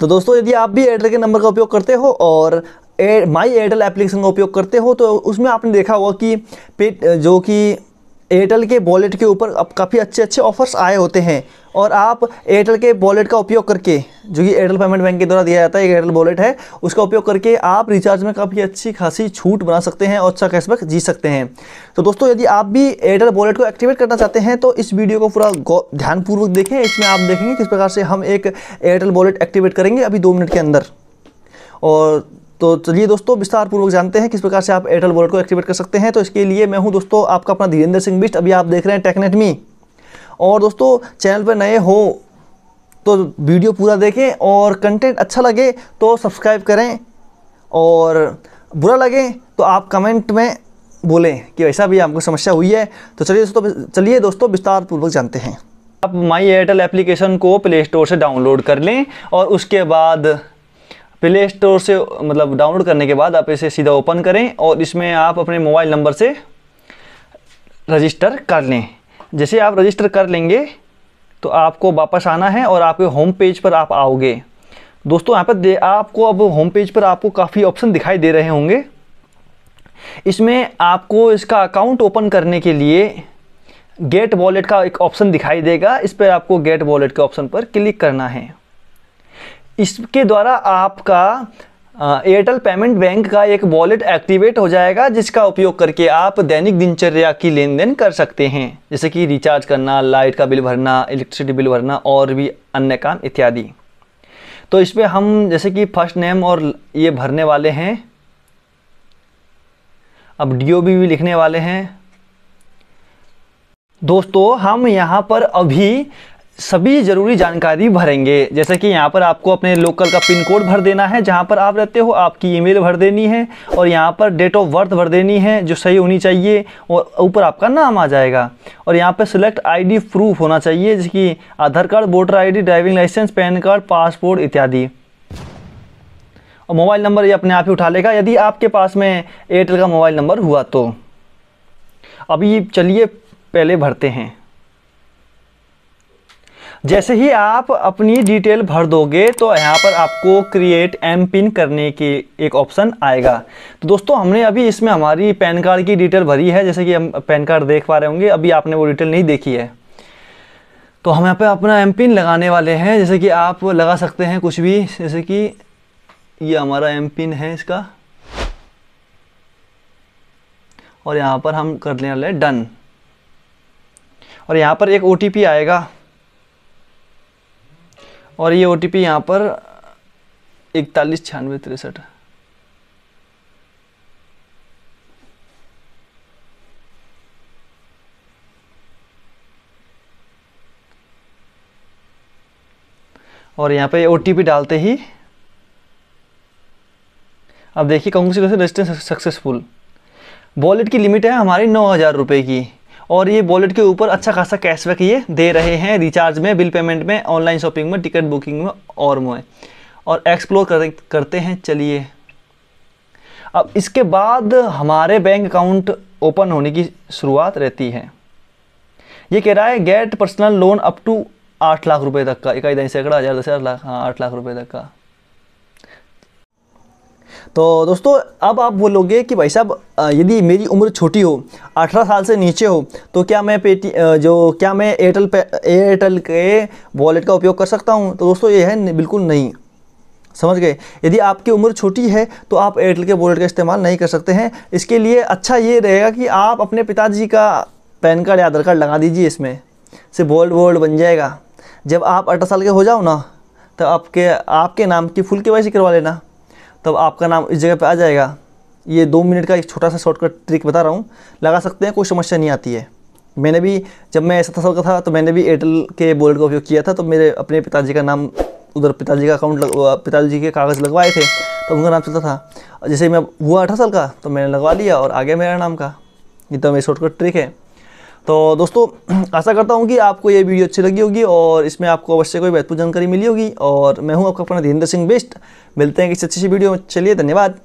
तो दोस्तों यदि आप भी एयरटेल के नंबर का उपयोग करते हो और माई एयरटेल एप्लीकेशन का उपयोग करते हो तो उसमें आपने देखा होगा कि पे जो कि एयरटेल के वॉलेट के ऊपर अब काफ़ी अच्छे अच्छे ऑफर्स आए होते हैं और आप एयरटेल के वॉलेट का उपयोग करके जो कि एयरटेल पेमेंट बैंक के द्वारा दिया जाता है एयरटेल वॉलेट है उसका उपयोग करके आप रिचार्ज में काफ़ी अच्छी खासी छूट बना सकते हैं और अच्छा कैशबैक जीत सकते हैं तो दोस्तों यदि आप भी एयरटेल वॉलेट को एक्टिवेट करना चाहते हैं तो इस वीडियो को पूरा ध्यानपूर्वक देखें इसमें आप देखेंगे किस प्रकार से हम एक एयरटेल वॉलेट एक्टिवेट करेंगे अभी दो मिनट के अंदर और तो चलिए दोस्तों विस्तार पूर्वक जानते हैं किस प्रकार से आप एयरटेल वॉलेट को एक्टिवेट कर सकते हैं तो इसके लिए मैं हूँ दोस्तों आपका अपना धीरेन्द्र सिंह बिस्ट अभी आप देख रहे हैं टेक्नेटमी और दोस्तों चैनल पर नए हो तो वीडियो पूरा देखें और कंटेंट अच्छा लगे तो सब्सक्राइब करें और बुरा लगे तो आप कमेंट में बोलें कि वैसा भी आपको समस्या हुई है तो चलिए दोस्तों चलिए दोस्तों विस्तार पूर्वक जानते हैं आप माई एयरटेल एप्लीकेशन को प्ले स्टोर से डाउनलोड कर लें और उसके बाद प्ले स्टोर से मतलब डाउनलोड करने के बाद आप इसे सीधा ओपन करें और इसमें आप अपने मोबाइल नंबर से रजिस्टर कर लें जैसे आप रजिस्टर कर लेंगे तो आपको वापस आना है और आपके होम पेज पर आप आओगे दोस्तों यहाँ पर आपको अब होम पेज पर आपको काफ़ी ऑप्शन दिखाई दे रहे होंगे इसमें आपको इसका अकाउंट ओपन करने के लिए गेट वॉलेट का एक ऑप्शन दिखाई देगा इस पर आपको गेट वॉलेट के ऑप्शन पर क्लिक करना है इसके द्वारा आपका एयरटेल पेमेंट बैंक का एक वॉलेट एक्टिवेट हो जाएगा जिसका उपयोग करके आप दैनिक दिनचर्या की लेन देन कर सकते हैं जैसे कि रिचार्ज करना लाइट का बिल भरना इलेक्ट्रिसिटी बिल भरना और भी अन्य काम इत्यादि तो इस पर हम जैसे कि फर्स्ट नेम और ये भरने वाले हैं अब डी भी लिखने वाले हैं दोस्तों हम यहाँ पर अभी सभी ज़रूरी जानकारी भरेंगे जैसे कि यहाँ पर आपको अपने लोकल का पिन कोड भर देना है जहाँ पर आप रहते हो आपकी ईमेल भर देनी है और यहाँ पर डेट ऑफ बर्थ भर देनी है जो सही होनी चाहिए और ऊपर आपका नाम आ जाएगा और यहाँ पर सिलेक्ट आईडी प्रूफ होना चाहिए जैसे कि Aadhaar card voter I driving licence pan card passport इत्यादि और मोबाइल नंबर ये अपने आप ही उठा लेगा यदि आपके पास में एयरटेल का मोबाइल नंबर हुआ तो अभी चलिए पहले भरते हैं जैसे ही आप अपनी डिटेल भर दोगे तो यहाँ पर आपको क्रिएट एम पिन करने की एक ऑप्शन आएगा तो दोस्तों हमने अभी इसमें हमारी पैन कार्ड की डिटेल भरी है जैसे कि हम पैन कार्ड देख पा रहे होंगे अभी आपने वो डिटेल नहीं देखी है तो हम यहाँ पर अपना एम पिन लगाने वाले हैं जैसे कि आप लगा सकते हैं कुछ भी जैसे कि ये हमारा एम पिन है इसका और यहाँ पर हम कर लेने वाले डन और यहाँ पर एक ओ आएगा और ये ओ टी पी यहाँ पर इकतालीस छियानवे तिरसठ और यहाँ पे ओ टी पी डालते ही अब देखिए कौन सी कैसे रजिस्ट्रेशन सक्सेसफुल वॉलेट की लिमिट है हमारी नौ हज़ार रुपये की और ये वॉलेट के ऊपर अच्छा खासा कैशबैक ये दे रहे हैं रिचार्ज में बिल पेमेंट में ऑनलाइन शॉपिंग में टिकट बुकिंग में और मोए और एक्सप्लोर कर, करते हैं चलिए अब इसके बाद हमारे बैंक अकाउंट ओपन होने की शुरुआत रहती है ये कह रहा है get personal loan up to आठ लाख रुपए तक का इकाई दई सैकड़ा हज़ार दस हज़ार लाख हाँ आठ लाख रुपए तक का तो दोस्तों अब आप बोलोगे कि भाई साहब यदि मेरी उम्र छोटी हो 18 साल से नीचे हो तो क्या मैं पेटी जो क्या मैं एयरटेल पे एयरटेल के वॉलेट का उपयोग कर सकता हूँ तो दोस्तों ये है बिल्कुल नहीं समझ गए यदि आपकी उम्र छोटी है तो आप एयरटेल के वॉलेट का इस्तेमाल नहीं कर सकते हैं इसके लिए अच्छा ये रहेगा कि आप अपने पिताजी का पैन कार्ड या आधार कार्ड लगा दीजिए इसमें से वोल्ड वोल्ड बन जाएगा जब आप अठारह साल के हो जाओ ना तो आपके आपके नाम की फुल के वाई करवा लेना तब आपका नाम इस जगह पर आ जाएगा ये दो मिनट का एक छोटा सा शॉर्टकट ट्रिक बता रहा हूँ लगा सकते हैं कोई समस्या नहीं आती है मैंने भी जब मैं सत्रह साल का था तो मैंने भी एयरटेल के बोल्ड का उपयोग किया था तो मेरे अपने पिताजी का नाम उधर पिताजी का अकाउंट पिताजी के कागज़ लगवाए थे तो उनका नाम चलता था जैसे मैं हुआ अठारह साल का तो मैंने लगवा लिया और आ गया मेरा नाम का ये तो मेरी शॉर्टकट ट्रिक है तो दोस्तों आशा करता हूँ कि आपको ये वीडियो अच्छी लगी होगी और इसमें आपको अवश्य कोई महत्वपूर्ण जानकारी मिली होगी और मैं हूँ आपका अपना धीरेन्द्र सिंह बेस्ट मिलते हैं किसी अच्छी सी वीडियो में चलिए धन्यवाद